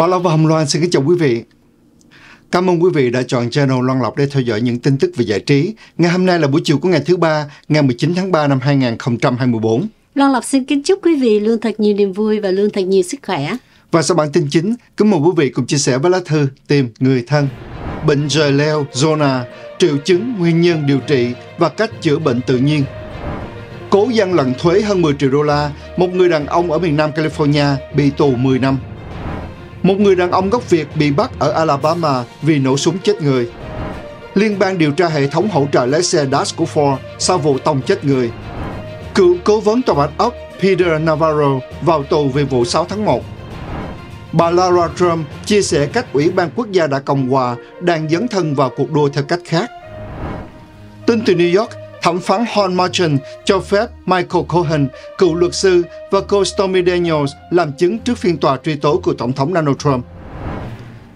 Bảo Long và Hồng Loan xin kính chào quý vị. Cảm ơn quý vị đã chọn channel Loan Lộc để theo dõi những tin tức về giải trí. Ngày hôm nay là buổi chiều của ngày thứ ba, ngày 19 tháng 3 năm 2024. Loan Lộc xin kính chúc quý vị luôn thật nhiều niềm vui và luôn thật nhiều sức khỏe. Và sau bản tin chính, kính mời quý vị cùng chia sẻ với lá thư tìm người thân. Bệnh rời leo, zona, triệu chứng, nguyên nhân điều trị và cách chữa bệnh tự nhiên. Cố gian lận thuế hơn 10 triệu đô la, một người đàn ông ở miền Nam California bị tù 10 năm một người đàn ông gốc Việt bị bắt ở Alabama vì nổ súng chết người. Liên bang điều tra hệ thống hỗ trợ lái xe DAS của Ford sau vụ tông chết người. Cựu cố vấn tòa bạch ốc Peter Navarro vào tù vì vụ 6 tháng 1. Bà Lara Trump chia sẻ cách Ủy ban Quốc gia đã Cộng hòa đang dấn thân vào cuộc đua theo cách khác. Tin từ New York Thẩm phán Hon Martin cho phép Michael Cohen, cựu luật sư và cô Stormy Daniels làm chứng trước phiên tòa truy tố của Tổng thống Donald Trump.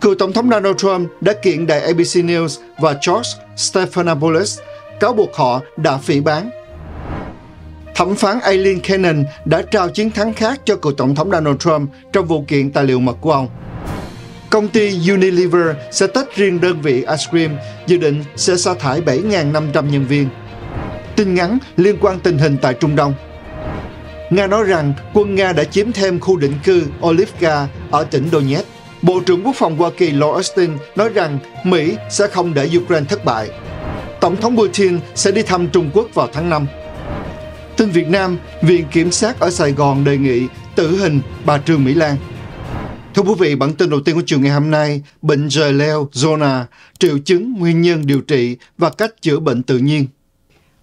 Cựu Tổng thống Donald Trump đã kiện đại ABC News và George Stephanopoulos, cáo buộc họ đã phỉ bán. Thẩm phán Aileen Cannon đã trao chiến thắng khác cho cựu Tổng thống Donald Trump trong vụ kiện tài liệu mật của ông. Công ty Unilever sẽ tách riêng đơn vị ice cream, dự định sẽ sa thải 7.500 nhân viên tin ngắn liên quan tình hình tại Trung Đông. Nga nói rằng quân Nga đã chiếm thêm khu định cư Olivka ở tỉnh Donetsk. Bộ trưởng Quốc phòng Hoa Kỳ Lord Austin nói rằng Mỹ sẽ không để Ukraine thất bại. Tổng thống Putin sẽ đi thăm Trung Quốc vào tháng 5. Tin Việt Nam, Viện Kiểm sát ở Sài Gòn đề nghị tử hình bà Trương Mỹ Lan. Thưa quý vị, bản tin đầu tiên của chiều ngày hôm nay, bệnh rời leo, zona, triệu chứng, nguyên nhân điều trị và cách chữa bệnh tự nhiên.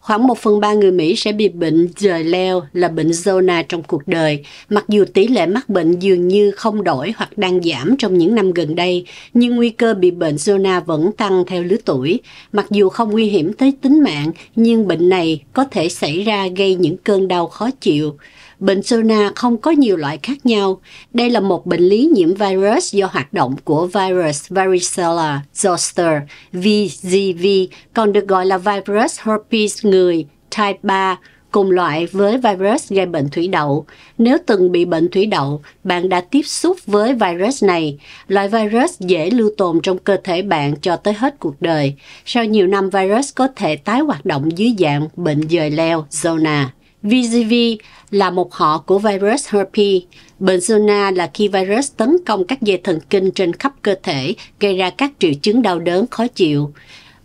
Khoảng 1 phần 3 người Mỹ sẽ bị bệnh dời leo là bệnh zona trong cuộc đời. Mặc dù tỷ lệ mắc bệnh dường như không đổi hoặc đang giảm trong những năm gần đây, nhưng nguy cơ bị bệnh zona vẫn tăng theo lứa tuổi. Mặc dù không nguy hiểm tới tính mạng, nhưng bệnh này có thể xảy ra gây những cơn đau khó chịu. Bệnh zona không có nhiều loại khác nhau. Đây là một bệnh lý nhiễm virus do hoạt động của virus varicella zoster VZV, còn được gọi là virus herpes người type 3, cùng loại với virus gây bệnh thủy đậu. Nếu từng bị bệnh thủy đậu, bạn đã tiếp xúc với virus này. Loại virus dễ lưu tồn trong cơ thể bạn cho tới hết cuộc đời. Sau nhiều năm, virus có thể tái hoạt động dưới dạng bệnh dời leo, zona. VZV là một họ của virus herpes. Bệnh zona là khi virus tấn công các dây thần kinh trên khắp cơ thể, gây ra các triệu chứng đau đớn khó chịu.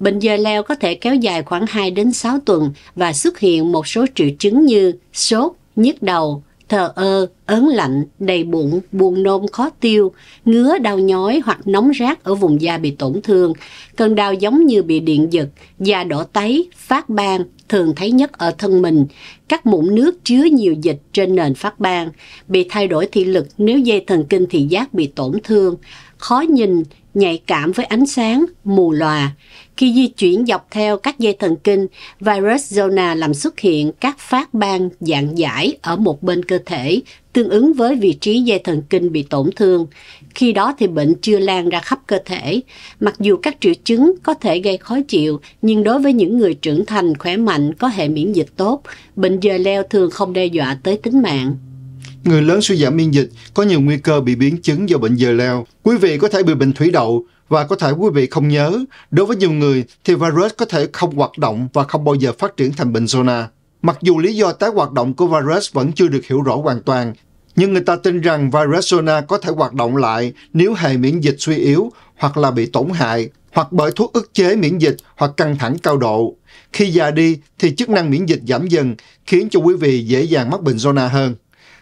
Bệnh dơ leo có thể kéo dài khoảng 2 đến 6 tuần và xuất hiện một số triệu chứng như sốt, nhức đầu, thờ ơ, ớn lạnh, đầy bụng, buồn nôn khó tiêu, ngứa đau nhói hoặc nóng rát ở vùng da bị tổn thương. Cơn đau giống như bị điện giật, da đỏ tấy, phát ban, thường thấy nhất ở thân mình. Các mụn nước chứa nhiều dịch trên nền phát ban, bị thay đổi thị lực nếu dây thần kinh thị giác bị tổn thương, khó nhìn, nhạy cảm với ánh sáng, mù lòa. Khi di chuyển dọc theo các dây thần kinh, virus zona làm xuất hiện các phát ban dạng giải ở một bên cơ thể, tương ứng với vị trí dây thần kinh bị tổn thương. Khi đó thì bệnh chưa lan ra khắp cơ thể. Mặc dù các triệu chứng có thể gây khó chịu, nhưng đối với những người trưởng thành khỏe mạnh có hệ miễn dịch tốt, bệnh dời leo thường không đe dọa tới tính mạng. Người lớn suy giảm miễn dịch có nhiều nguy cơ bị biến chứng do bệnh dời leo. Quý vị có thể bị bệnh thủy đậu, và có thể quý vị không nhớ, đối với nhiều người thì virus có thể không hoạt động và không bao giờ phát triển thành bệnh zona. Mặc dù lý do tái hoạt động của virus vẫn chưa được hiểu rõ hoàn toàn, nhưng người ta tin rằng virus zona có thể hoạt động lại nếu hệ miễn dịch suy yếu hoặc là bị tổn hại hoặc bởi thuốc ức chế miễn dịch hoặc căng thẳng cao độ. Khi già đi thì chức năng miễn dịch giảm dần khiến cho quý vị dễ dàng mắc bệnh zona hơn.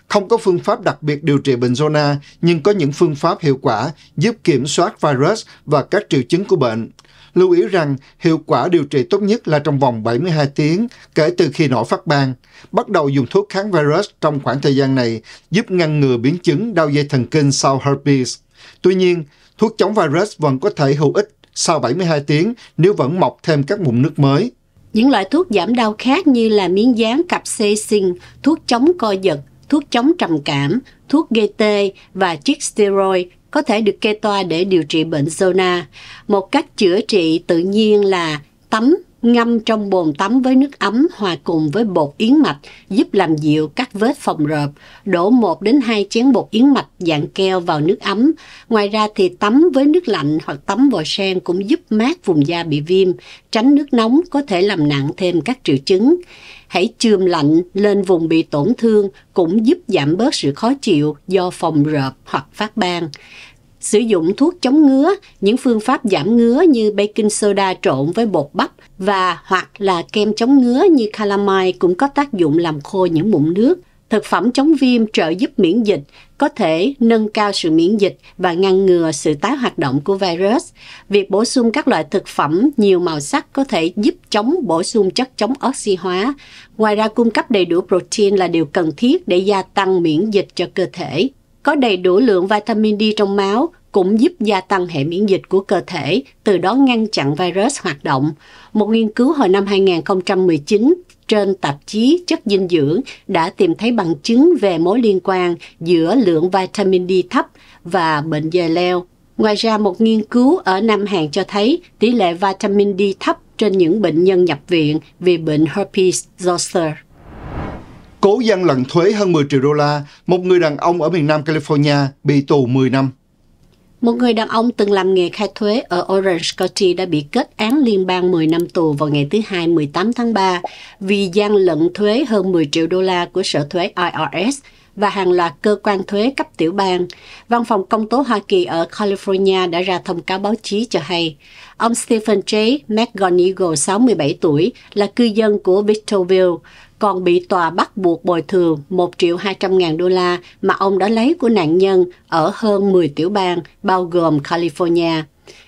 Không có phương pháp đặc biệt điều trị bệnh zona, nhưng có những phương pháp hiệu quả giúp kiểm soát virus và các triệu chứng của bệnh. Lưu ý rằng hiệu quả điều trị tốt nhất là trong vòng 72 tiếng kể từ khi nổi phát ban. Bắt đầu dùng thuốc kháng virus trong khoảng thời gian này giúp ngăn ngừa biến chứng đau dây thần kinh sau herpes. Tuy nhiên, thuốc chống virus vẫn có thể hữu ích sau 72 tiếng nếu vẫn mọc thêm các mụn nước mới. Những loại thuốc giảm đau khác như là miếng dán capsaicin, thuốc chống co giật, thuốc chống trầm cảm, thuốc gây tê và chiếc steroid có thể được kê toa để điều trị bệnh zona. Một cách chữa trị tự nhiên là tắm ngâm trong bồn tắm với nước ấm hòa cùng với bột yến mạch giúp làm dịu các vết phòng rợp. Đổ 1 đến 2 chén bột yến mạch dạng keo vào nước ấm. Ngoài ra thì tắm với nước lạnh hoặc tắm vòi sen cũng giúp mát vùng da bị viêm, tránh nước nóng có thể làm nặng thêm các triệu chứng. Hãy chườm lạnh lên vùng bị tổn thương cũng giúp giảm bớt sự khó chịu do phòng rợp hoặc phát ban sử dụng thuốc chống ngứa, những phương pháp giảm ngứa như baking soda trộn với bột bắp và hoặc là kem chống ngứa như calamine cũng có tác dụng làm khô những mụn nước. Thực phẩm chống viêm trợ giúp miễn dịch, có thể nâng cao sự miễn dịch và ngăn ngừa sự tái hoạt động của virus. Việc bổ sung các loại thực phẩm nhiều màu sắc có thể giúp chống bổ sung chất chống oxy hóa. Ngoài ra cung cấp đầy đủ protein là điều cần thiết để gia tăng miễn dịch cho cơ thể. Có đầy đủ lượng vitamin D trong máu cũng giúp gia tăng hệ miễn dịch của cơ thể, từ đó ngăn chặn virus hoạt động. Một nghiên cứu hồi năm 2019 trên tạp chí Chất dinh dưỡng đã tìm thấy bằng chứng về mối liên quan giữa lượng vitamin D thấp và bệnh dời leo. Ngoài ra, một nghiên cứu ở Nam Hàn cho thấy tỷ lệ vitamin D thấp trên những bệnh nhân nhập viện vì bệnh herpes zoster cố gian lận thuế hơn 10 triệu đô la, một người đàn ông ở miền Nam California bị tù 10 năm. Một người đàn ông từng làm nghề khai thuế ở Orange County đã bị kết án liên bang 10 năm tù vào ngày thứ Hai 18 tháng 3 vì gian lận thuế hơn 10 triệu đô la của Sở Thuế IRS và hàng loạt cơ quan thuế cấp tiểu bang. Văn phòng công tố Hoa Kỳ ở California đã ra thông cáo báo chí cho hay, ông Stephen J. McGonigal, 67 tuổi, là cư dân của Victorville, còn bị tòa bắt buộc bồi thường 1 triệu 200 ngàn đô la mà ông đã lấy của nạn nhân ở hơn 10 tiểu bang, bao gồm California.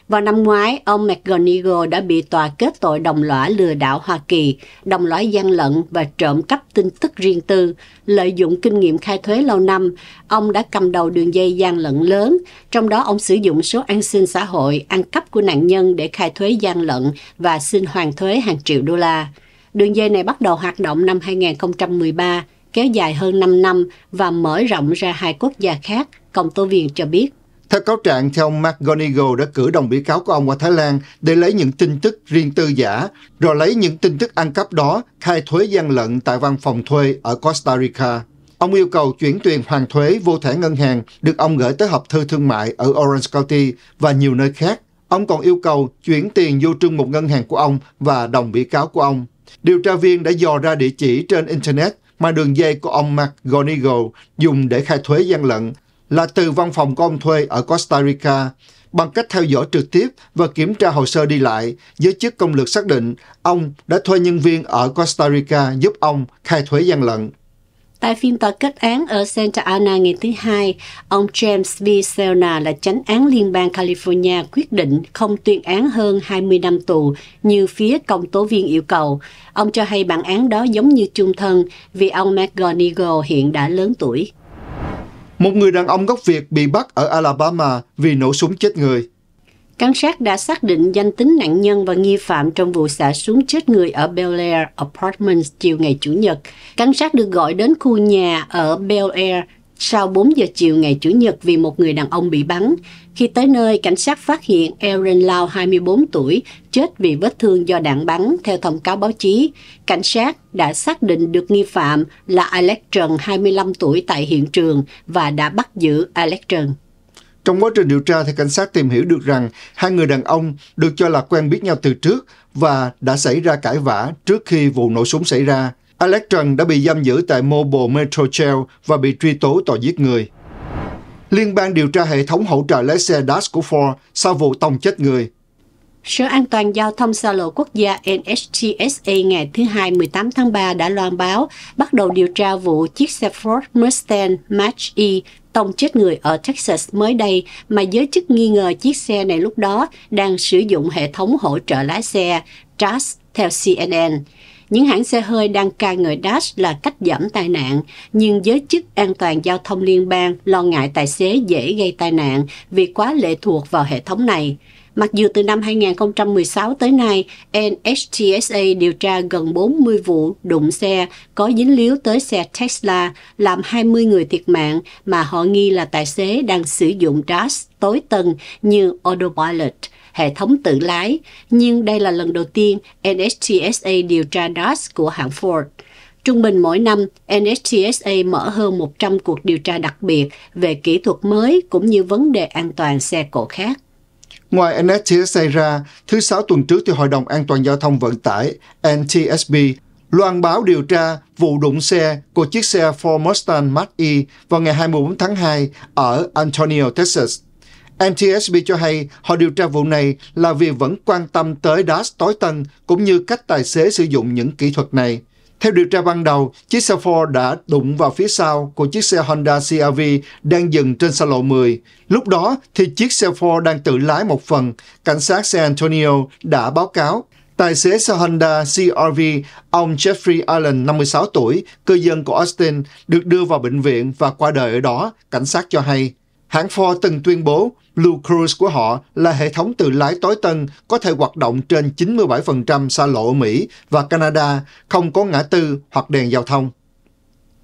Vào năm ngoái, ông McGonigal đã bị tòa kết tội đồng lõa lừa đảo Hoa Kỳ, đồng lõa gian lận và trộm cắp tin tức riêng tư. Lợi dụng kinh nghiệm khai thuế lâu năm, ông đã cầm đầu đường dây gian lận lớn, trong đó ông sử dụng số an sinh xã hội, ăn cắp của nạn nhân để khai thuế gian lận và xin hoàn thuế hàng triệu đô la. Đường dây này bắt đầu hoạt động năm 2013, kéo dài hơn 5 năm và mở rộng ra hai quốc gia khác, Công tố viên cho biết. Theo cáo trạng, theo ông McGonigal đã cử đồng bị cáo của ông qua Thái Lan để lấy những tin tức riêng tư giả, rồi lấy những tin tức ăn cắp đó khai thuế gian lận tại văn phòng thuê ở Costa Rica. Ông yêu cầu chuyển tiền hoàn thuế vô thẻ ngân hàng được ông gửi tới hộp thư thương mại ở Orange County và nhiều nơi khác. Ông còn yêu cầu chuyển tiền vô trưng một ngân hàng của ông và đồng bị cáo của ông. Điều tra viên đã dò ra địa chỉ trên Internet mà đường dây của ông McGonigal dùng để khai thuế gian lận là từ văn phòng của ông thuê ở Costa Rica. Bằng cách theo dõi trực tiếp và kiểm tra hồ sơ đi lại, giới chức công lực xác định ông đã thuê nhân viên ở Costa Rica giúp ông khai thuế gian lận. Tại phiên tòa kết án ở Santa Ana ngày thứ Hai, ông James V. Selna là chánh án liên bang California quyết định không tuyên án hơn 20 năm tù như phía công tố viên yêu cầu. Ông cho hay bản án đó giống như chung thân vì ông McGonigal hiện đã lớn tuổi. Một người đàn ông gốc Việt bị bắt ở Alabama vì nổ súng chết người. Cảnh sát đã xác định danh tính nạn nhân và nghi phạm trong vụ xả súng chết người ở Bel Air Apartments chiều ngày Chủ nhật. Cảnh sát được gọi đến khu nhà ở Bel Air sau 4 giờ chiều ngày Chủ nhật vì một người đàn ông bị bắn. Khi tới nơi, cảnh sát phát hiện Aaron Lau, 24 tuổi, chết vì vết thương do đạn bắn, theo thông cáo báo chí. Cảnh sát đã xác định được nghi phạm là Alex Trần, 25 tuổi tại hiện trường và đã bắt giữ Alex Trần. Trong quá trình điều tra thì cảnh sát tìm hiểu được rằng hai người đàn ông được cho là quen biết nhau từ trước và đã xảy ra cãi vã trước khi vụ nổ súng xảy ra. Alex Trần đã bị giam giữ tại Mobile Metro Jail và bị truy tố tội giết người. Liên bang điều tra hệ thống hỗ trợ lái xe DAS của Ford sau vụ tông chết người. Sở An toàn Giao thông xa lộ quốc gia NHTSA ngày thứ Hai 18 tháng 3 đã loan báo bắt đầu điều tra vụ chiếc xe Ford Mustang Mach E tông chết người ở Texas mới đây mà giới chức nghi ngờ chiếc xe này lúc đó đang sử dụng hệ thống hỗ trợ lái xe TRAS theo CNN. Những hãng xe hơi đang ca ngợi DASH là cách giảm tai nạn, nhưng giới chức an toàn giao thông liên bang lo ngại tài xế dễ gây tai nạn vì quá lệ thuộc vào hệ thống này. Mặc dù từ năm 2016 tới nay, NHTSA điều tra gần 40 vụ đụng xe có dính líu tới xe Tesla, làm 20 người thiệt mạng mà họ nghi là tài xế đang sử dụng DAS tối tân như Autopilot hệ thống tự lái, nhưng đây là lần đầu tiên NHTSA điều tra DAS của hãng Ford. Trung bình mỗi năm, NHTSA mở hơn 100 cuộc điều tra đặc biệt về kỹ thuật mới cũng như vấn đề an toàn xe cộ khác. Ngoài NSTSA ra, thứ Sáu tuần trước thì Hội đồng An toàn Giao thông Vận tải NTSB loan báo điều tra vụ đụng xe của chiếc xe Ford Mustang Mach-E vào ngày 24 tháng 2 ở Antonio, Texas. NTSB cho hay họ điều tra vụ này là vì vẫn quan tâm tới đá tối tân cũng như cách tài xế sử dụng những kỹ thuật này. Theo điều tra ban đầu, chiếc xe Ford đã đụng vào phía sau của chiếc xe Honda CRV đang dừng trên xa lộ 10. Lúc đó thì chiếc xe Ford đang tự lái một phần. Cảnh sát San Antonio đã báo cáo Tài xế xe Honda CRV, ông Jeffrey Allen, 56 tuổi, cư dân của Austin, được đưa vào bệnh viện và qua đời ở đó, cảnh sát cho hay. Hãng Ford từng tuyên bố Blue Cruise của họ là hệ thống tự lái tối tân có thể hoạt động trên 97% xa lộ ở Mỹ và Canada, không có ngã tư hoặc đèn giao thông.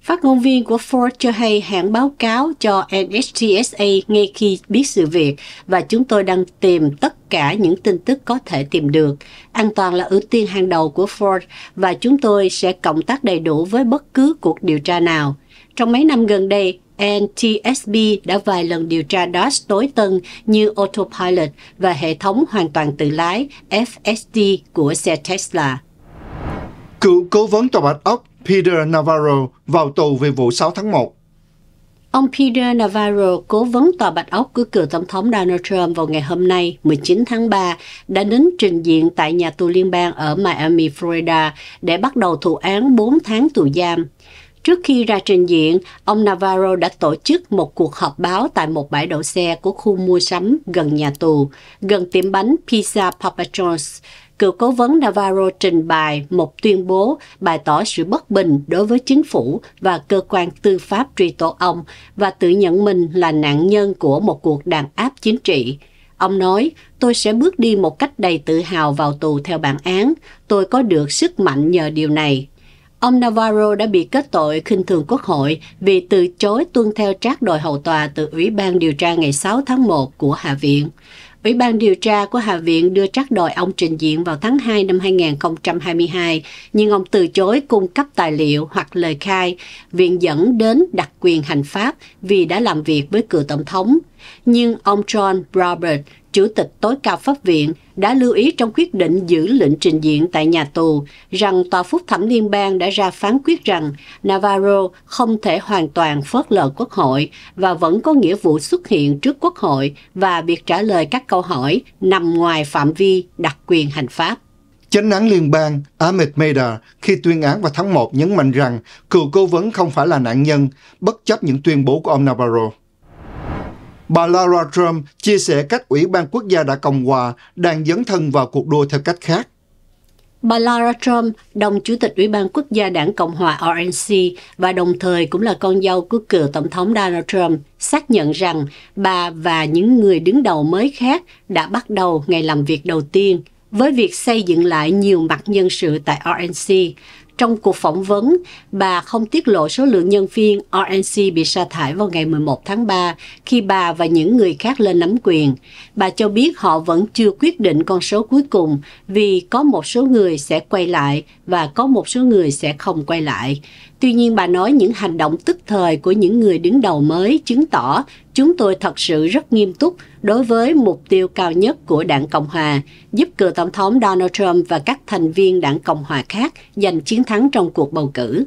Phát ngôn viên của Ford cho hay hãng báo cáo cho NHTSA ngay khi biết sự việc và chúng tôi đang tìm tất cả những tin tức có thể tìm được. An toàn là ưu tiên hàng đầu của Ford và chúng tôi sẽ cộng tác đầy đủ với bất cứ cuộc điều tra nào. Trong mấy năm gần đây, NTSB đã vài lần điều tra DOS tối tân như Autopilot và hệ thống hoàn toàn tự lái FSD của xe Tesla. Cựu cố vấn tòa bạch ốc Peter Navarro vào tù về vụ 6 tháng 1. Ông Peter Navarro, cố vấn tòa bạch ốc của cựu tổng thống Donald Trump vào ngày hôm nay, 19 tháng 3, đã đến trình diện tại nhà tù liên bang ở Miami, Florida để bắt đầu thụ án 4 tháng tù giam. Trước khi ra trình diện, ông Navarro đã tổ chức một cuộc họp báo tại một bãi đậu xe của khu mua sắm gần nhà tù, gần tiệm bánh Pizza Papa John's. Cựu cố vấn Navarro trình bày một tuyên bố bày tỏ sự bất bình đối với chính phủ và cơ quan tư pháp truy tố ông và tự nhận mình là nạn nhân của một cuộc đàn áp chính trị. Ông nói, tôi sẽ bước đi một cách đầy tự hào vào tù theo bản án. Tôi có được sức mạnh nhờ điều này. Ông Navarro đã bị kết tội khinh thường quốc hội vì từ chối tuân theo trác đòi hầu tòa từ Ủy ban điều tra ngày 6 tháng 1 của Hạ viện. Ủy ban điều tra của Hạ viện đưa trác đòi ông trình diện vào tháng 2 năm 2022, nhưng ông từ chối cung cấp tài liệu hoặc lời khai. Viện dẫn đến đặc quyền hành pháp vì đã làm việc với cựu tổng thống nhưng ông John Robert, Chủ tịch tối cao pháp viện, đã lưu ý trong quyết định giữ lệnh trình diện tại nhà tù rằng Tòa Phúc thẩm Liên bang đã ra phán quyết rằng Navarro không thể hoàn toàn phớt lờ quốc hội và vẫn có nghĩa vụ xuất hiện trước quốc hội và việc trả lời các câu hỏi nằm ngoài phạm vi đặc quyền hành pháp. Chánh án liên bang Ahmed Meda khi tuyên án vào tháng 1 nhấn mạnh rằng cựu cố vấn không phải là nạn nhân, bất chấp những tuyên bố của ông Navarro. Bà Laura Trump chia sẻ cách Ủy ban Quốc gia Đảng Cộng Hòa đang dấn thân vào cuộc đua theo cách khác. Bà Lara Trump, đồng chủ tịch Ủy ban Quốc gia Đảng Cộng hòa RNC và đồng thời cũng là con dâu của cựu Tổng thống Donald Trump, xác nhận rằng bà và những người đứng đầu mới khác đã bắt đầu ngày làm việc đầu tiên với việc xây dựng lại nhiều mặt nhân sự tại RNC. Trong cuộc phỏng vấn, bà không tiết lộ số lượng nhân viên RNC bị sa thải vào ngày 11 tháng 3 khi bà và những người khác lên nắm quyền. Bà cho biết họ vẫn chưa quyết định con số cuối cùng vì có một số người sẽ quay lại và có một số người sẽ không quay lại. Tuy nhiên bà nói những hành động tức thời của những người đứng đầu mới chứng tỏ chúng tôi thật sự rất nghiêm túc đối với mục tiêu cao nhất của đảng Cộng Hòa, giúp cựu Tổng thống Donald Trump và các thành viên đảng Cộng Hòa khác giành chiến chiến thắng trong cuộc bầu cử.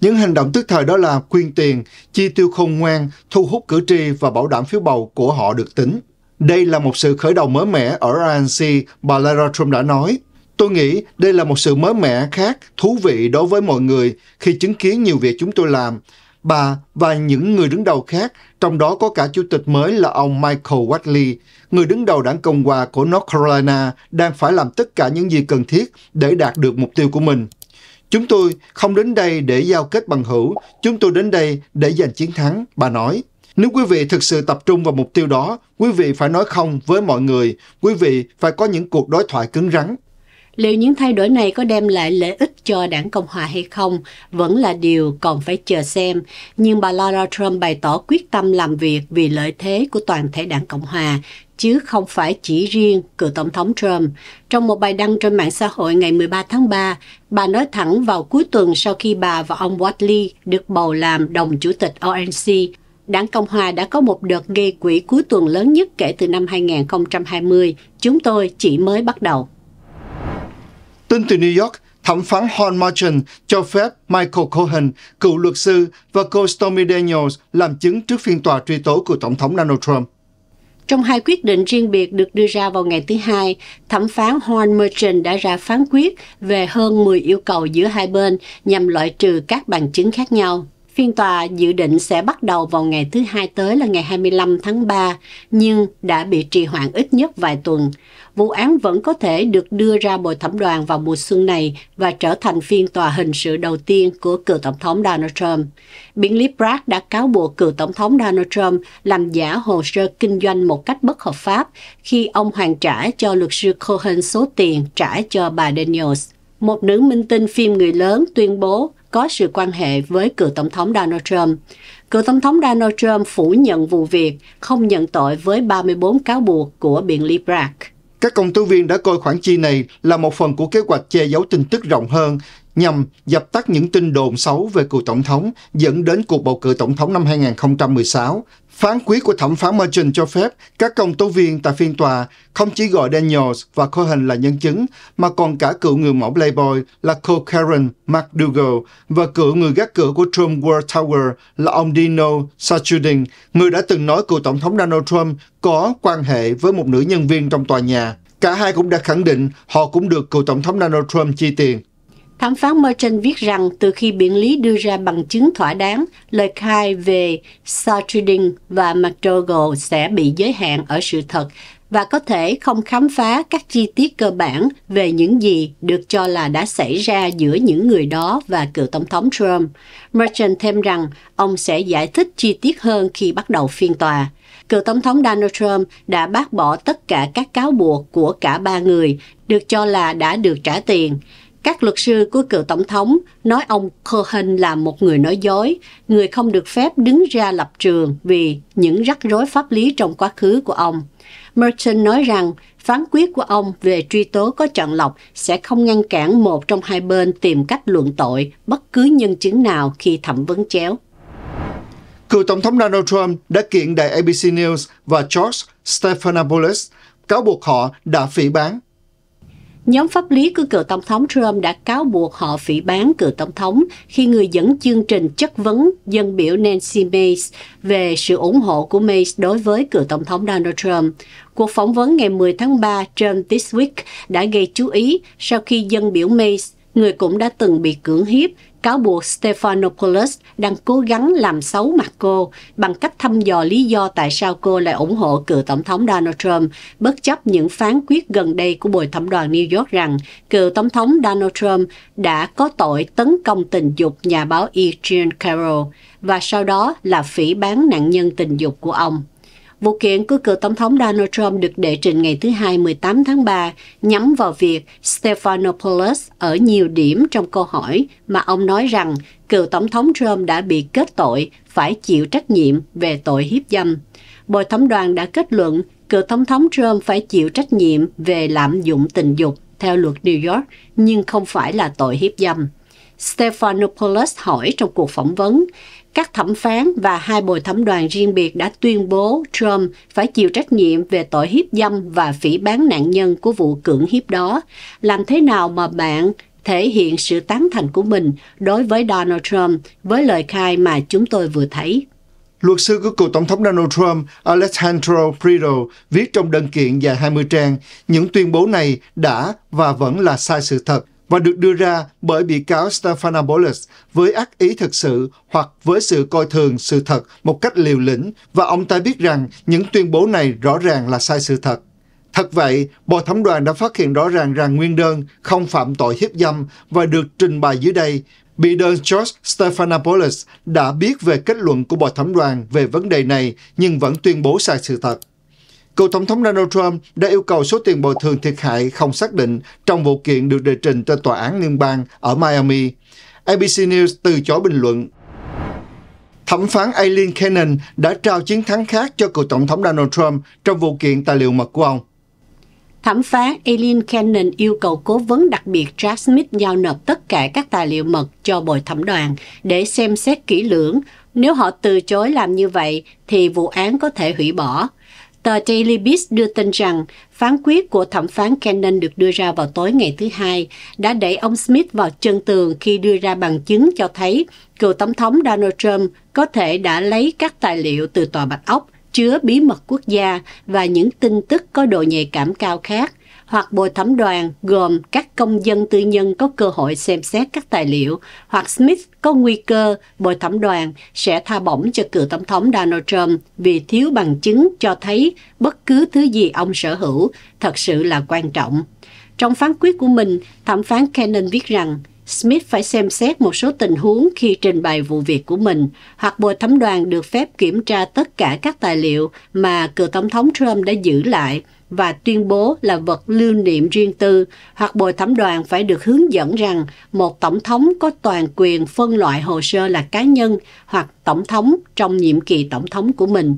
Những hành động tức thời đó là quyên tiền, chi tiêu khôn ngoan, thu hút cử tri và bảo đảm phiếu bầu của họ được tính. Đây là một sự khởi đầu mới mẻ ở RNC, bà Lara Trump đã nói. Tôi nghĩ đây là một sự mới mẻ khác, thú vị đối với mọi người khi chứng kiến nhiều việc chúng tôi làm. Bà và những người đứng đầu khác, trong đó có cả chủ tịch mới là ông Michael Watley, người đứng đầu đảng Cộng hòa của North Carolina, đang phải làm tất cả những gì cần thiết để đạt được mục tiêu của mình. Chúng tôi không đến đây để giao kết bằng hữu, chúng tôi đến đây để giành chiến thắng, bà nói. Nếu quý vị thực sự tập trung vào mục tiêu đó, quý vị phải nói không với mọi người, quý vị phải có những cuộc đối thoại cứng rắn. Liệu những thay đổi này có đem lại lợi ích cho đảng Cộng Hòa hay không vẫn là điều còn phải chờ xem. Nhưng bà Laura Trump bày tỏ quyết tâm làm việc vì lợi thế của toàn thể đảng Cộng Hòa chứ không phải chỉ riêng cựu Tổng thống Trump. Trong một bài đăng trên mạng xã hội ngày 13 tháng 3, bà nói thẳng vào cuối tuần sau khi bà và ông Watley được bầu làm đồng chủ tịch ONC, Đảng Cộng Hòa đã có một đợt gây quỹ cuối tuần lớn nhất kể từ năm 2020. Chúng tôi chỉ mới bắt đầu. Tin từ New York, thẩm phán Hon Martin cho phép Michael Cohen, cựu luật sư và cô Stormy Daniels làm chứng trước phiên tòa truy tố của Tổng thống Donald Trump. Trong hai quyết định riêng biệt được đưa ra vào ngày thứ Hai, thẩm phán Horn Merchant đã ra phán quyết về hơn 10 yêu cầu giữa hai bên nhằm loại trừ các bằng chứng khác nhau. Phiên tòa dự định sẽ bắt đầu vào ngày thứ hai tới là ngày 25 tháng 3, nhưng đã bị trì hoãn ít nhất vài tuần. Vụ án vẫn có thể được đưa ra bồi thẩm đoàn vào mùa xuân này và trở thành phiên tòa hình sự đầu tiên của cựu tổng thống Donald Trump. Biên lý Bragg đã cáo buộc cựu tổng thống Donald Trump làm giả hồ sơ kinh doanh một cách bất hợp pháp khi ông hoàn trả cho luật sư Cohen số tiền trả cho bà Daniels. Một nữ minh tinh phim người lớn tuyên bố có sự quan hệ với cựu Tổng thống Donald Trump. Cựu Tổng thống Donald Trump phủ nhận vụ việc, không nhận tội với 34 cáo buộc của biện lý Bragg. Các công tố viên đã coi khoản chi này là một phần của kế hoạch che giấu tin tức rộng hơn nhằm dập tắt những tin đồn xấu về cựu tổng thống dẫn đến cuộc bầu cử tổng thống năm 2016 Phán quyết của thẩm phán Merchant cho phép các công tố viên tại phiên tòa không chỉ gọi Daniels và Cohen là nhân chứng, mà còn cả cựu người mẫu Playboy là cô Karen McDougall và cựu người gác cửa của Trump World Tower là ông Dino Sachudin, người đã từng nói cựu Tổng thống Donald Trump có quan hệ với một nữ nhân viên trong tòa nhà. Cả hai cũng đã khẳng định họ cũng được cựu Tổng thống Donald Trump chi tiền. Thẩm phán Merton viết rằng từ khi biện lý đưa ra bằng chứng thỏa đáng, lời khai về Sartreading và McDougall sẽ bị giới hạn ở sự thật và có thể không khám phá các chi tiết cơ bản về những gì được cho là đã xảy ra giữa những người đó và cựu tổng thống Trump. Merchant thêm rằng ông sẽ giải thích chi tiết hơn khi bắt đầu phiên tòa. Cựu tổng thống Donald Trump đã bác bỏ tất cả các cáo buộc của cả ba người được cho là đã được trả tiền. Các luật sư của cựu tổng thống nói ông Cohen là một người nói dối, người không được phép đứng ra lập trường vì những rắc rối pháp lý trong quá khứ của ông. Merton nói rằng phán quyết của ông về truy tố có chọn lọc sẽ không ngăn cản một trong hai bên tìm cách luận tội bất cứ nhân chứng nào khi thẩm vấn chéo. Cựu Tổng thống Donald Trump đã kiện đại ABC News và George Stephanopoulos cáo buộc họ đã phỉ bán Nhóm pháp lý của cựu Tổng thống Trump đã cáo buộc họ phỉ bán cựu Tổng thống khi người dẫn chương trình chất vấn dân biểu Nancy Mace về sự ủng hộ của Mace đối với cựu Tổng thống Donald Trump. Cuộc phỏng vấn ngày 10 tháng 3 trên This Week đã gây chú ý sau khi dân biểu Mace, người cũng đã từng bị cưỡng hiếp, cáo buộc Stephanopoulos đang cố gắng làm xấu mặt cô bằng cách thăm dò lý do tại sao cô lại ủng hộ cựu Tổng thống Donald Trump, bất chấp những phán quyết gần đây của Bồi thẩm đoàn New York rằng cựu Tổng thống Donald Trump đã có tội tấn công tình dục nhà báo E. Jean Carroll và sau đó là phỉ bán nạn nhân tình dục của ông. Vụ kiện của cựu Tổng thống Donald Trump được đệ trình ngày thứ Hai 18 tháng 3 nhắm vào việc Stephanopoulos ở nhiều điểm trong câu hỏi mà ông nói rằng cựu Tổng thống Trump đã bị kết tội phải chịu trách nhiệm về tội hiếp dâm. Bồi thẩm đoàn đã kết luận cựu Tổng thống Trump phải chịu trách nhiệm về lạm dụng tình dục theo luật New York, nhưng không phải là tội hiếp dâm. Stephanopoulos hỏi trong cuộc phỏng vấn, các thẩm phán và hai bồi thẩm đoàn riêng biệt đã tuyên bố Trump phải chịu trách nhiệm về tội hiếp dâm và phỉ bán nạn nhân của vụ cưỡng hiếp đó. Làm thế nào mà bạn thể hiện sự tán thành của mình đối với Donald Trump với lời khai mà chúng tôi vừa thấy? Luật sư của cựu Tổng thống Donald Trump Alejandro Prito viết trong đơn kiện dài 20 trang, những tuyên bố này đã và vẫn là sai sự thật và được đưa ra bởi bị cáo Stephanopoulos với ác ý thực sự hoặc với sự coi thường sự thật một cách liều lĩnh và ông ta biết rằng những tuyên bố này rõ ràng là sai sự thật. Thật vậy, Bộ Thẩm đoàn đã phát hiện rõ ràng rằng nguyên đơn không phạm tội hiếp dâm và được trình bày dưới đây. Bị đơn George Stephanopoulos đã biết về kết luận của Bộ Thẩm đoàn về vấn đề này nhưng vẫn tuyên bố sai sự thật. Cựu Tổng thống Donald Trump đã yêu cầu số tiền bồi thường thiệt hại không xác định trong vụ kiện được đề trình cho Tòa án Liên bang ở Miami. ABC News từ chối bình luận. Thẩm phán Aileen Cannon đã trao chiến thắng khác cho cựu Tổng thống Donald Trump trong vụ kiện tài liệu mật của ông. Thẩm phán Aileen Cannon yêu cầu cố vấn đặc biệt Jack Smith giao nộp tất cả các tài liệu mật cho bồi thẩm đoàn để xem xét kỹ lưỡng. Nếu họ từ chối làm như vậy, thì vụ án có thể hủy bỏ. Tờ Daily Beast đưa tin rằng phán quyết của thẩm phán Cannon được đưa ra vào tối ngày thứ Hai đã đẩy ông Smith vào chân tường khi đưa ra bằng chứng cho thấy cựu Tổng thống Donald Trump có thể đã lấy các tài liệu từ Tòa Bạch Ốc chứa bí mật quốc gia và những tin tức có độ nhạy cảm cao khác – hoặc bồi thẩm đoàn gồm các công dân tư nhân có cơ hội xem xét các tài liệu, hoặc Smith có nguy cơ bồi thẩm đoàn sẽ tha bổng cho cựu tổng thống Donald Trump vì thiếu bằng chứng cho thấy bất cứ thứ gì ông sở hữu thật sự là quan trọng. Trong phán quyết của mình, thẩm phán Cannon viết rằng Smith phải xem xét một số tình huống khi trình bày vụ việc của mình, hoặc bồi thẩm đoàn được phép kiểm tra tất cả các tài liệu mà cựu tổng thống Trump đã giữ lại – và tuyên bố là vật lưu niệm riêng tư, hoặc bồi thẩm đoàn phải được hướng dẫn rằng một tổng thống có toàn quyền phân loại hồ sơ là cá nhân hoặc tổng thống trong nhiệm kỳ tổng thống của mình.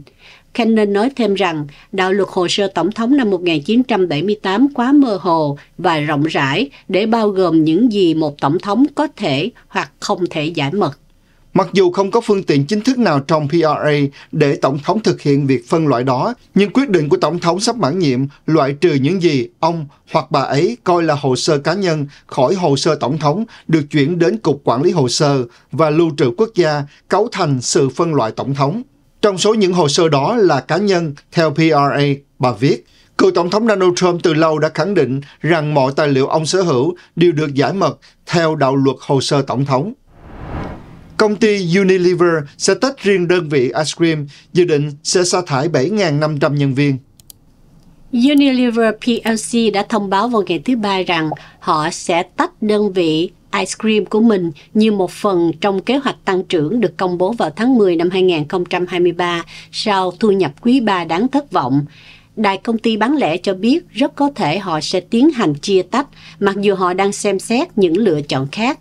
Kennan nói thêm rằng đạo luật hồ sơ tổng thống năm 1978 quá mơ hồ và rộng rãi để bao gồm những gì một tổng thống có thể hoặc không thể giải mật. Mặc dù không có phương tiện chính thức nào trong PRA để Tổng thống thực hiện việc phân loại đó, nhưng quyết định của Tổng thống sắp mãn nhiệm loại trừ những gì ông hoặc bà ấy coi là hồ sơ cá nhân khỏi hồ sơ Tổng thống được chuyển đến Cục Quản lý Hồ sơ và Lưu trữ Quốc gia cấu thành sự phân loại Tổng thống. Trong số những hồ sơ đó là cá nhân, theo PRA, bà viết. Cựu Tổng thống Donald Trump từ lâu đã khẳng định rằng mọi tài liệu ông sở hữu đều được giải mật theo đạo luật hồ sơ Tổng thống. Công ty Unilever sẽ tách riêng đơn vị ice cream, dự định sẽ sa thải 7.500 nhân viên. Unilever PLC đã thông báo vào ngày thứ Ba rằng họ sẽ tách đơn vị ice cream của mình như một phần trong kế hoạch tăng trưởng được công bố vào tháng 10 năm 2023 sau thu nhập quý 3 đáng thất vọng. Đại công ty bán lẻ cho biết rất có thể họ sẽ tiến hành chia tách mặc dù họ đang xem xét những lựa chọn khác.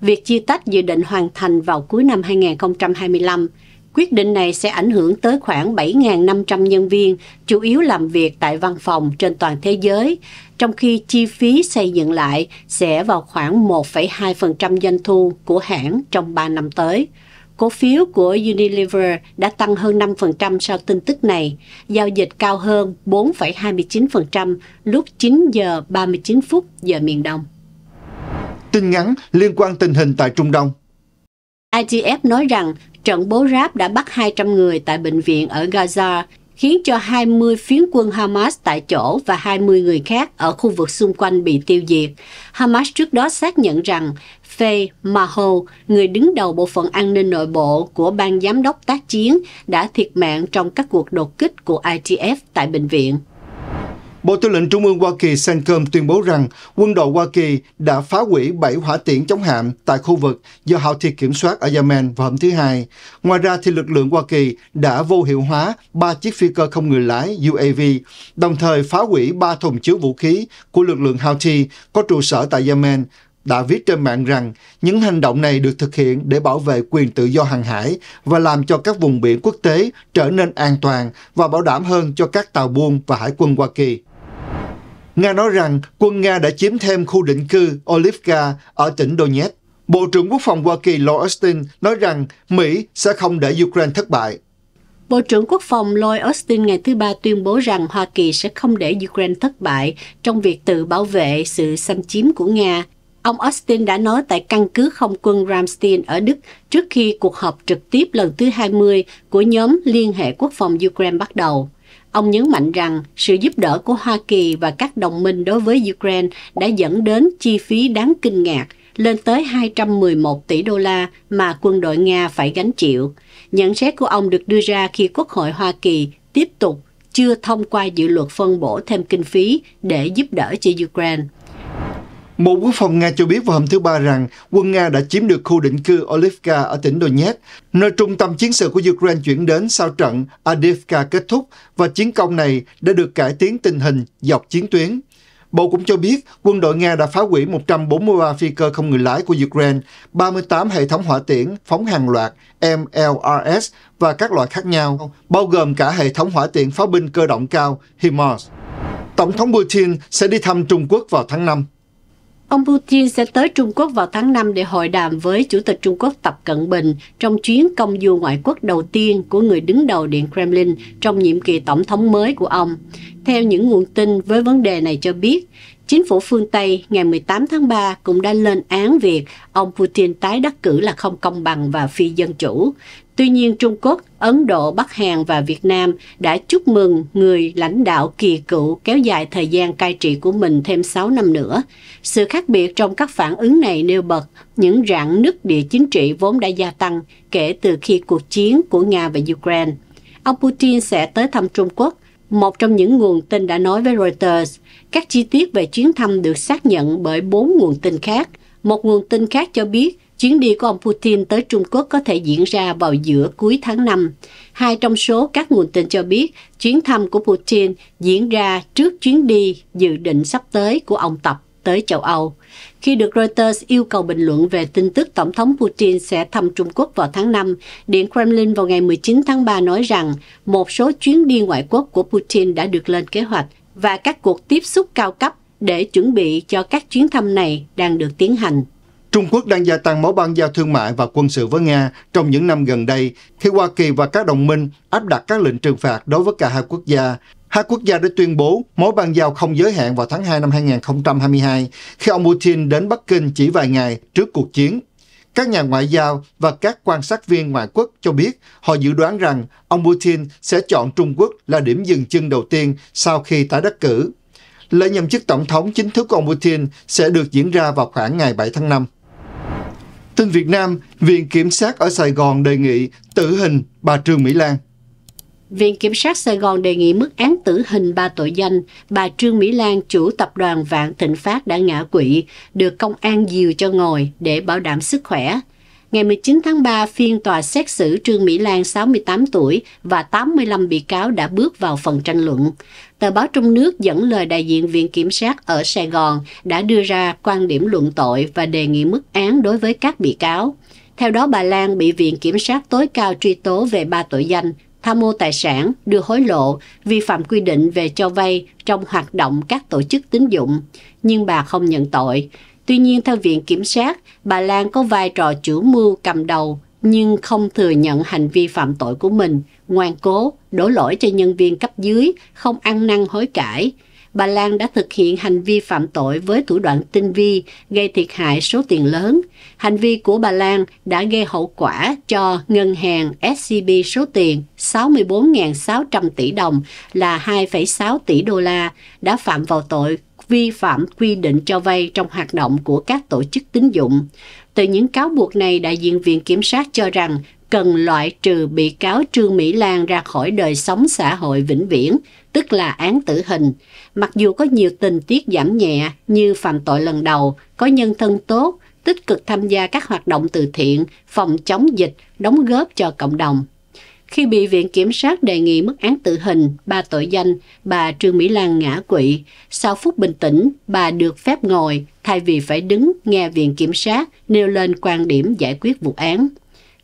Việc chia tách dự định hoàn thành vào cuối năm 2025. Quyết định này sẽ ảnh hưởng tới khoảng 7.500 nhân viên, chủ yếu làm việc tại văn phòng trên toàn thế giới, trong khi chi phí xây dựng lại sẽ vào khoảng 1,2% doanh thu của hãng trong 3 năm tới. Cổ phiếu của Unilever đã tăng hơn 5% sau tin tức này, giao dịch cao hơn 4,29% lúc 9 giờ 39 phút giờ miền Đông tin ngắn liên quan tình hình tại Trung Đông. ITF nói rằng trận bố ráp đã bắt 200 người tại bệnh viện ở Gaza, khiến cho 20 phiến quân Hamas tại chỗ và 20 người khác ở khu vực xung quanh bị tiêu diệt. Hamas trước đó xác nhận rằng Faye Maho, người đứng đầu bộ phận an ninh nội bộ của ban giám đốc tác chiến, đã thiệt mạng trong các cuộc đột kích của ITF tại bệnh viện. Bộ Tư lệnh Trung ương Hoa Kỳ CENTCOM tuyên bố rằng quân đội Hoa Kỳ đã phá hủy 7 hỏa tiễn chống hạm tại khu vực do Houthi thiệt kiểm soát ở Yemen vào hôm thứ Hai. Ngoài ra, thì lực lượng Hoa Kỳ đã vô hiệu hóa 3 chiếc phi cơ không người lái UAV, đồng thời phá hủy 3 thùng chứa vũ khí của lực lượng Houthi có trụ sở tại Yemen, đã viết trên mạng rằng những hành động này được thực hiện để bảo vệ quyền tự do hàng hải và làm cho các vùng biển quốc tế trở nên an toàn và bảo đảm hơn cho các tàu buôn và hải quân Hoa Kỳ. Nga nói rằng quân Nga đã chiếm thêm khu định cư Olivka ở tỉnh Donetsk. Bộ trưởng Quốc phòng Hoa Kỳ Lloyd Austin nói rằng Mỹ sẽ không để Ukraine thất bại. Bộ trưởng Quốc phòng Lloyd Austin ngày thứ Ba tuyên bố rằng Hoa Kỳ sẽ không để Ukraine thất bại trong việc tự bảo vệ sự xâm chiếm của Nga. Ông Austin đã nói tại căn cứ không quân Ramstein ở Đức trước khi cuộc họp trực tiếp lần thứ 20 của nhóm Liên hệ Quốc phòng Ukraine bắt đầu. Ông nhấn mạnh rằng sự giúp đỡ của Hoa Kỳ và các đồng minh đối với Ukraine đã dẫn đến chi phí đáng kinh ngạc lên tới 211 tỷ đô la mà quân đội Nga phải gánh chịu. Nhận xét của ông được đưa ra khi Quốc hội Hoa Kỳ tiếp tục chưa thông qua dự luật phân bổ thêm kinh phí để giúp đỡ cho Ukraine. Bộ Quốc phòng Nga cho biết vào hôm thứ Ba rằng quân Nga đã chiếm được khu định cư Olivka ở tỉnh Donetsk, nơi trung tâm chiến sự của Ukraine chuyển đến sau trận Adivka kết thúc và chiến công này đã được cải tiến tình hình dọc chiến tuyến. Bộ cũng cho biết quân đội Nga đã phá hủy 143 phi cơ không người lái của Ukraine, 38 hệ thống hỏa tiễn, phóng hàng loạt, MLRS và các loại khác nhau, bao gồm cả hệ thống hỏa tiễn pháo binh cơ động cao HIMARS. Tổng thống Putin sẽ đi thăm Trung Quốc vào tháng 5. Ông Putin sẽ tới Trung Quốc vào tháng 5 để hội đàm với Chủ tịch Trung Quốc Tập Cận Bình trong chuyến công du ngoại quốc đầu tiên của người đứng đầu Điện Kremlin trong nhiệm kỳ tổng thống mới của ông. Theo những nguồn tin với vấn đề này cho biết, chính phủ phương Tây ngày 18 tháng 3 cũng đã lên án việc ông Putin tái đắc cử là không công bằng và phi dân chủ. Tuy nhiên Trung Quốc, Ấn Độ, Bắc Hàn và Việt Nam đã chúc mừng người lãnh đạo kỳ cựu kéo dài thời gian cai trị của mình thêm 6 năm nữa. Sự khác biệt trong các phản ứng này nêu bật những rạn nứt địa chính trị vốn đã gia tăng kể từ khi cuộc chiến của Nga và Ukraine. Ông Putin sẽ tới thăm Trung Quốc một trong những nguồn tin đã nói với Reuters, các chi tiết về chuyến thăm được xác nhận bởi bốn nguồn tin khác. Một nguồn tin khác cho biết Chuyến đi của ông Putin tới Trung Quốc có thể diễn ra vào giữa cuối tháng 5. Hai trong số các nguồn tin cho biết chuyến thăm của Putin diễn ra trước chuyến đi dự định sắp tới của ông Tập tới châu Âu. Khi được Reuters yêu cầu bình luận về tin tức Tổng thống Putin sẽ thăm Trung Quốc vào tháng 5, Điện Kremlin vào ngày 19 tháng 3 nói rằng một số chuyến đi ngoại quốc của Putin đã được lên kế hoạch và các cuộc tiếp xúc cao cấp để chuẩn bị cho các chuyến thăm này đang được tiến hành. Trung Quốc đang gia tăng mối băng giao thương mại và quân sự với Nga trong những năm gần đây khi Hoa Kỳ và các đồng minh áp đặt các lệnh trừng phạt đối với cả hai quốc gia. Hai quốc gia đã tuyên bố mối băng giao không giới hạn vào tháng 2 năm 2022 khi ông Putin đến Bắc Kinh chỉ vài ngày trước cuộc chiến. Các nhà ngoại giao và các quan sát viên ngoại quốc cho biết họ dự đoán rằng ông Putin sẽ chọn Trung Quốc là điểm dừng chân đầu tiên sau khi tái đắc cử. Lễ nhậm chức tổng thống chính thức của ông Putin sẽ được diễn ra vào khoảng ngày 7 tháng 5. Tin Việt Nam, Viện Kiểm sát ở Sài Gòn đề nghị tử hình bà Trương Mỹ Lan. Viện Kiểm sát Sài Gòn đề nghị mức án tử hình ba tội danh, bà Trương Mỹ Lan, chủ tập đoàn Vạn Thịnh Phát đã ngã quỵ, được công an dìu cho ngồi để bảo đảm sức khỏe. Ngày 19 tháng 3, phiên tòa xét xử Trương Mỹ Lan 68 tuổi và 85 bị cáo đã bước vào phần tranh luận. Tờ báo trong nước dẫn lời đại diện Viện Kiểm sát ở Sài Gòn đã đưa ra quan điểm luận tội và đề nghị mức án đối với các bị cáo. Theo đó, bà Lan bị Viện Kiểm sát tối cao truy tố về ba tội danh tham mô tài sản, đưa hối lộ, vi phạm quy định về cho vay trong hoạt động các tổ chức tín dụng, nhưng bà không nhận tội. Tuy nhiên theo Viện Kiểm sát, bà Lan có vai trò chủ mưu cầm đầu nhưng không thừa nhận hành vi phạm tội của mình, ngoan cố, đổ lỗi cho nhân viên cấp dưới, không ăn năn hối cải. Bà Lan đã thực hiện hành vi phạm tội với thủ đoạn tinh vi, gây thiệt hại số tiền lớn. Hành vi của bà Lan đã gây hậu quả cho ngân hàng SCB số tiền 64.600 tỷ đồng là 2,6 tỷ đô la, đã phạm vào tội vi phạm quy định cho vay trong hoạt động của các tổ chức tín dụng. Từ những cáo buộc này, đại diện Viện Kiểm sát cho rằng cần loại trừ bị cáo Trương Mỹ Lan ra khỏi đời sống xã hội vĩnh viễn, tức là án tử hình. Mặc dù có nhiều tình tiết giảm nhẹ như phạm tội lần đầu, có nhân thân tốt, tích cực tham gia các hoạt động từ thiện, phòng chống dịch, đóng góp cho cộng đồng. Khi bị Viện Kiểm sát đề nghị mức án tử hình, ba tội danh, bà Trương Mỹ Lan ngã quỵ. Sau phút bình tĩnh, bà được phép ngồi, thay vì phải đứng nghe Viện Kiểm sát nêu lên quan điểm giải quyết vụ án.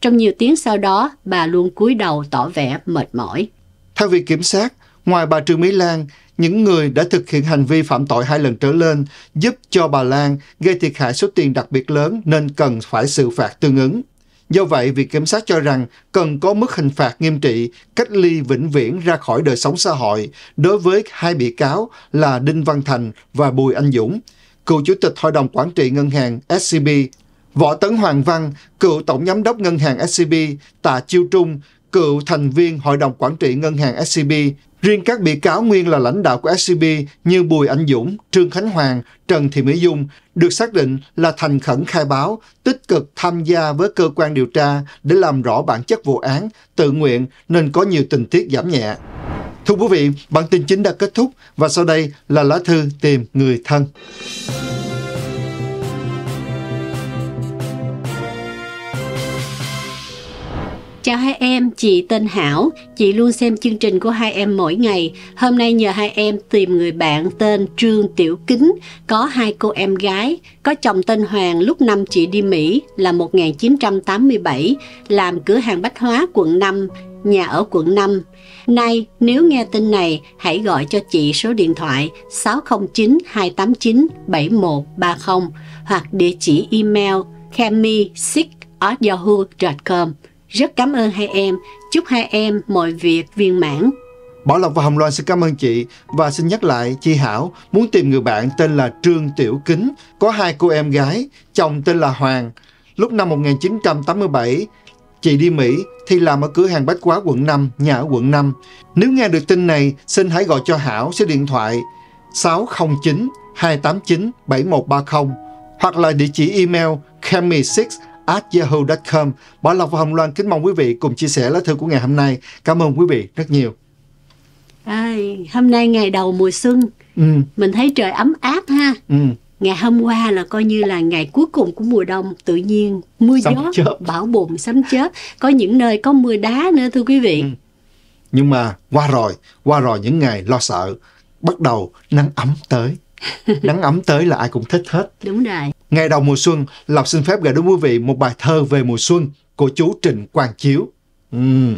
Trong nhiều tiếng sau đó, bà luôn cúi đầu tỏ vẻ mệt mỏi. Theo Viện Kiểm sát, ngoài bà Trương Mỹ Lan, những người đã thực hiện hành vi phạm tội hai lần trở lên giúp cho bà Lan gây thiệt hại số tiền đặc biệt lớn nên cần phải xử phạt tương ứng. Do vậy, việc kiểm sát cho rằng cần có mức hình phạt nghiêm trị, cách ly vĩnh viễn ra khỏi đời sống xã hội đối với hai bị cáo là Đinh Văn Thành và Bùi Anh Dũng, cựu chủ tịch Hội đồng Quản trị Ngân hàng SCB Võ Tấn Hoàng Văn, cựu tổng giám đốc ngân hàng SCB, Tạ Chiêu Trung, cựu thành viên Hội đồng Quản trị Ngân hàng SCB. Riêng các bị cáo nguyên là lãnh đạo của SCB như Bùi Anh Dũng, Trương Khánh Hoàng, Trần Thị Mỹ Dung được xác định là thành khẩn khai báo, tích cực tham gia với cơ quan điều tra để làm rõ bản chất vụ án, tự nguyện nên có nhiều tình tiết giảm nhẹ. Thưa quý vị, bản tin chính đã kết thúc và sau đây là lá thư tìm người thân. Chào hai em, chị tên Hảo, chị luôn xem chương trình của hai em mỗi ngày. Hôm nay nhờ hai em tìm người bạn tên Trương Tiểu Kính, có hai cô em gái, có chồng tên Hoàng lúc năm chị đi Mỹ là 1987, làm cửa hàng bách hóa quận 5, nhà ở quận 5. Nay, nếu nghe tin này, hãy gọi cho chị số điện thoại 609 289 7130 hoặc địa chỉ email khemi6 yahoo.com rất cảm ơn hai em, chúc hai em mọi việc viên mãn. Bảo Lộc và Hồng Loan xin cảm ơn chị và xin nhắc lại chị Hảo muốn tìm người bạn tên là Trương Tiểu Kính, có hai cô em gái, chồng tên là Hoàng. Lúc năm 1987, chị đi Mỹ thì làm ở cửa hàng bách quá quận 5, nhà ở quận 5. Nếu nghe được tin này, xin hãy gọi cho Hảo số điện thoại 609 289 7130 hoặc là địa chỉ email chemmy6 at yahoo.com. Bảo Lộc và Hồng Loan kính mong quý vị cùng chia sẻ lá thư của ngày hôm nay. Cảm ơn quý vị rất nhiều. À, hôm nay ngày đầu mùa xuân, ừ. mình thấy trời ấm áp ha. Ừ. Ngày hôm qua là coi như là ngày cuối cùng của mùa đông, tự nhiên mưa sấm gió, chớp. bão bùng, sấm chớp. Có những nơi có mưa đá nữa thưa quý vị. Ừ. Nhưng mà qua rồi, qua rồi những ngày lo sợ, bắt đầu nắng ấm tới. nắng ấm tới là ai cũng thích hết. Đúng rồi. Ngày đầu mùa xuân, Lộc xin phép gửi đến quý vị một bài thơ về mùa xuân của chú Trịnh Quang Chiếu. Uhm.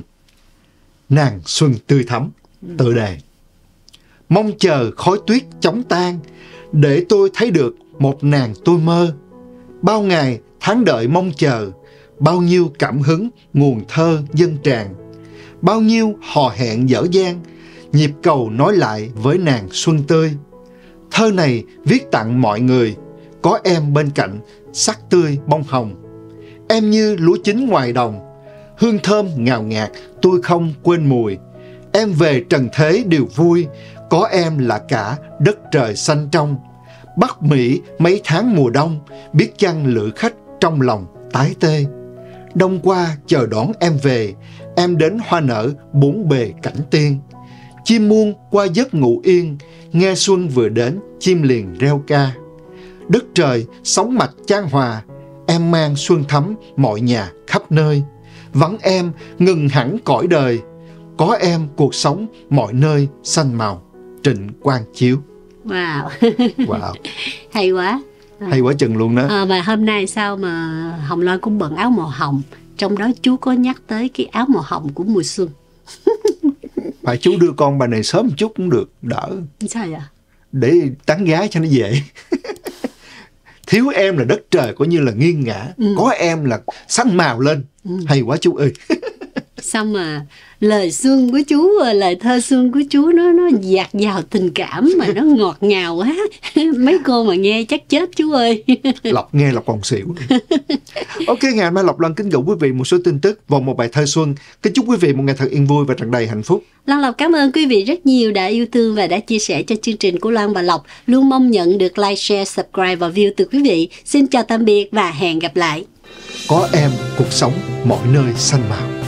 Nàng xuân tươi thắm, tự đề. Mong chờ khói tuyết chóng tan, để tôi thấy được một nàng tôi mơ. Bao ngày tháng đợi mong chờ, bao nhiêu cảm hứng nguồn thơ dân tràn. Bao nhiêu hò hẹn dở dang, nhịp cầu nói lại với nàng xuân tươi. Thơ này viết tặng mọi người có em bên cạnh, sắc tươi bông hồng. Em như lúa chín ngoài đồng, hương thơm ngào ngạt, tôi không quên mùi. Em về trần thế đều vui, có em là cả đất trời xanh trong. Bắc Mỹ mấy tháng mùa đông, biết chăng lữ khách trong lòng tái tê. Đông qua chờ đón em về, em đến hoa nở bốn bề cảnh tiên. Chim muôn qua giấc ngủ yên, nghe xuân vừa đến, chim liền reo ca đất trời, sóng mạch chan hòa, em mang xuân thắm mọi nhà khắp nơi. Vắng em ngừng hẳn cõi đời, có em cuộc sống mọi nơi xanh màu. Trịnh Quang Chiếu. Wow. wow. Hay quá. Hay quá chừng luôn đó. À, và hôm nay sao mà Hồng Loan cũng bận áo màu hồng, trong đó chú có nhắc tới cái áo màu hồng của mùa xuân. Phải chú đưa con bà này sớm một chút cũng được, đỡ. Sao vậy? Để tán gái cho nó dễ. thiếu em là đất trời coi như là nghiêng ngã ừ. có em là xanh màu lên ừ. hay quá chú ơi sao mà lời xuân của chú và lời thơ xuân của chú nó nó dạt vào tình cảm mà nó ngọt ngào quá mấy cô mà nghe chắc chết chú ơi lộc nghe lộc còn xỉu ok ngày mai lộc lan kính gửi quý vị một số tin tức và một bài thơ xuân kính chúc quý vị một ngày thật yên vui và tràn đầy hạnh phúc Lan Lộc cảm ơn quý vị rất nhiều đã yêu thương và đã chia sẻ cho chương trình của Loan và Lộc. Luôn mong nhận được like, share, subscribe và view từ quý vị. Xin chào tạm biệt và hẹn gặp lại. Có em, cuộc sống mọi nơi xanh màu.